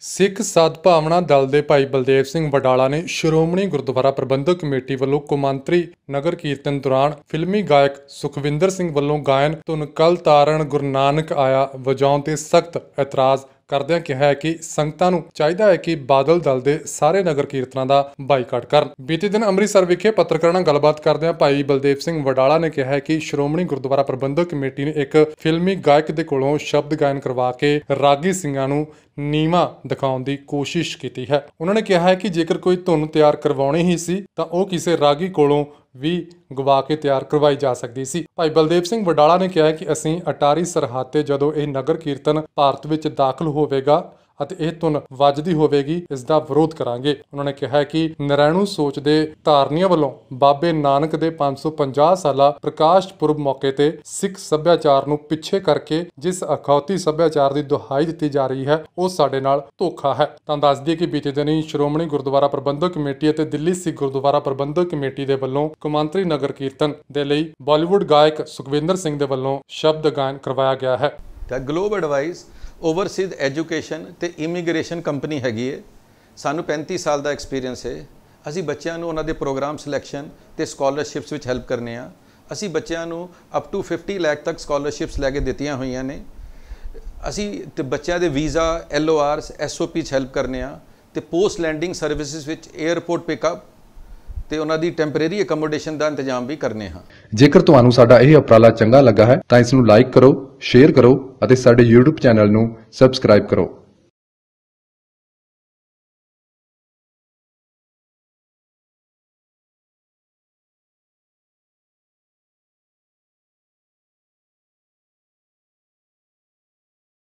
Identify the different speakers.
Speaker 1: ਸਿੱਖ ਭਾਵਨਾ ਦਲ ਦੇ ਭਾਈ ਬਲਦੇਵ ਸਿੰਘ ਵਡਾਲਾ ਨੇ ਸ਼੍ਰੋਮਣੀ ਗੁਰਦੁਆਰਾ ਪ੍ਰਬੰਧਕ ਕਮੇਟੀ ਵੱਲੋਂ ਕੁਮੰਤਰੀ ਨਗਰ ਕੀਰਤਨ ਦੌਰਾਨ ਫਿਲਮੀ ਗਾਇਕ ਸੁਖਵਿੰਦਰ ਸਿੰਘ ਵੱਲੋਂ ਗਾਇਨ ਧੁਨ ਕਲ ਤਾਰਨ ਗੁਰਨਾਨਕ ਆਇਆ ਵਜਾਉਣ ਤੇ ਸਖਤ ਇਤਰਾਜ਼ ਕਰਦਿਆਂ ਕਿਹਾ ਹੈ ਕਿ ਸੰਗਤਾਂ ਨੂੰ ਚਾਹੀਦਾ ਹੈ ਕਿ ਬਾਦਲ ਦਲ ਦੇ ਸਾਰੇ ਨਗਰ ਕੀਰਤਨਾਂ ਦਾ ਬਾਈਕਾਟ ਕਰਨ ਬੀਤੇ ਦਿਨ ਅੰਮ੍ਰਿਤਸਰ ਵਿਖੇ ਪੱਤਰਕਾਰਾਂ ਨਾਲ ਗੱਲਬਾਤ ਕਰਦਿਆਂ ਭਾਈ ਬਲਦੇਵ ਸਿੰਘ ਵਡਾਲਾ ਨੇ ਕਿਹਾ ਹੈ ਕਿ ਸ਼੍ਰੋਮਣੀ ਗੁਰਦੁਆਰਾ ਪ੍ਰਬੰਧਕ ਕਮੇਟੀ ਨੇ ਇੱਕ ਫਿਲਮੀ ਗਾਇਕ ਦੇ ਕੋਲੋਂ ਸ਼ਬਦ ਗਾਇਨ ਕਰਵਾ ਕੇ ਰਾਗੀ ਸਿੰਘਾਂ ਨੂੰ ਨੀਵਾ ਦਿਖਾਉਣ ਦੀ ਕੋਸ਼ਿਸ਼ ਕੀਤੀ ਹੈ ਉਹਨਾਂ ਨੇ ਕਿਹਾ ਹੈ ਕਿ ਜੇਕਰ ਕੋਈ ਧੁਨ ਤਿਆਰ ਕਰਵਾਉਣੀ ਹੀ ਸੀ ਤਾਂ ਉਹ ਕਿਸੇ ਰਾਗੀ ਕੋਲੋਂ ਵੀ ਗਵਾ ਕੇ ਤਿਆਰ ਕਰਵਾਈ ਜਾ ਸਕਦੀ ਸੀ ਭਾਈ ਬਲਦੇਵ ਸਿੰਘ ਵਡਾਲਾ ਨੇ ਕਿਹਾ ਕਿ ਅਸੀਂ ਅਟਾਰੀ ਸਰਹੱਦ ਤੇ ਜਦੋਂ ਇਹ ਨਗਰ ਕੀਰਤਨ ਭਾਰਤ ਵਿੱਚ ਦਾਖਲ ਹੋਵੇਗਾ ਅਤੇ ਇਹ ਧੁਨ ਵੱਜਦੀ ਹੋਵੇਗੀ ਇਸ ਦਾ ਵਿਰੋਧ ਕਰਾਂਗੇ ਉਹਨਾਂ ਨੇ ਕਿਹਾ ਕਿ ਨਰੈਣੂ ਸੋਚ ਦੇ ਧਾਰਨੀਆਂ ਵੱਲੋਂ ਬਾਬੇ ਨਾਨਕ ਦੇ 550 ਸਾਲਾ ਪ੍ਰਕਾਸ਼ ਪੁਰਬ ਮੌਕੇ ਤੇ ਸਿੱਖ ਸੱਭਿਆਚਾਰ ਨੂੰ ਪਿੱਛੇ ਕਰਕੇ ਜਿਸ ਅਖੌਤੀ ਸੱਭਿਆਚਾਰ ਦੀ ਦੁਹਾਈ ਦਿੱਤੀ ਜਾ ਰਹੀ ਹੈ ਉਹ ਸਾਡੇ ਨਾਲ ਧੋਖਾ ਹੈ ਤਾਂ ਦੱਸ ਦਈਏ ਕਿ ਬੀਤੇ ਦਿਨੀ ਸ਼੍ਰੋਮਣੀ ਗੁਰਦੁਆਰਾ ਪ੍ਰਬੰਧਕ ਕਮੇਟੀ ਅਤੇ ਦਿੱਲੀ ਸਿੱਖ ਗੁਰਦੁਆਰਾ ਪ੍ਰਬੰਧਕ ਕਮੇਟੀ ਦੇ ਵੱਲੋਂ ਕੁਮਾਂਤਰੀ ਨਗਰ ਕੀਰਤਨ ਦੇ ਲਈ ਬਾਲੀਵੁੱਡ ਗਾਇਕ ਸੁਖਵਿੰਦਰ ਸਿੰਘ ਦੇ ਵੱਲੋਂ
Speaker 2: ਸ਼ਬਦ ਗਾਇਨ ਕਰਵਾਇਆ ਗਿਆ ਹੈ ਤਾਂ ਗਲੋਬ ਐਡਵਾਈਸ ਓਵਰਸੀਜ਼ ਐਜੂਕੇਸ਼ਨ ਤੇ ਇਮੀਗ੍ਰੇਸ਼ਨ ਕੰਪਨੀ ਹੈਗੀ ਹੈ ਸਾਨੂੰ 35 ਸਾਲ ਦਾ ਐਕਸਪੀਰੀਅੰਸ ਹੈ ਅਸੀਂ ਬੱਚਿਆਂ ਨੂੰ ਉਹਨਾਂ ਦੇ ਪ੍ਰੋਗਰਾਮ ਸਿਲੈਕਸ਼ਨ ਤੇ ਸਕਾਲਰਸ਼ਿਪਸ ਵਿੱਚ ਹੈਲਪ ਕਰਨੇ ਆ ਅਸੀਂ ਬੱਚਿਆਂ ਨੂੰ ਅਪ ਟੂ 50 ਲੱਖ ਤੱਕ ਸਕਾਲਰਸ਼ਿਪਸ ਲੈ ਕੇ ਦਿੱਤੀਆਂ ਹੋਈਆਂ ਨੇ ਅਸੀਂ ਤੇ ਬੱਚਿਆਂ ਦੇ ਵੀਜ਼ਾ ਐਲਓਆਰਸ ਐਸਓਪੀ ਚ ਹੈਲਪ ਕਰਨੇ ਆ ਤੇ ਪੋਸਟ ਲੈਂਡਿੰਗ ਸਰਵਿਸਿਜ਼ ਵਿੱਚ 에어ਪੋਰਟ ਪਿਕਅਪ ਤੇ ਉਹਨਾਂ ਦੀ ਟੈਂਪਰੇਰੀ ਅਕਮੋਡੇਸ਼ਨ ਦਾ ਇੰਤਜ਼ਾਮ ਵੀ ਕਰਨੇ ਹਾਂ
Speaker 3: ਜੇਕਰ ਤੁਹਾਨੂੰ ਸਾਡਾ ਇਹ ਉਪਰਾਲਾ ਚੰਗਾ ਲੱਗਾ ਹੈ ਤਾਂ ਇਸ ਨੂੰ
Speaker 2: ਲਾਈਕ ਕਰੋ ਸ਼ੇਅਰ ਕਰੋ ਅਤੇ ਸਾਡੇ YouTube ਚੈਨਲ ਨੂੰ ਸਬਸਕ੍ਰਾਈਬ ਕਰੋ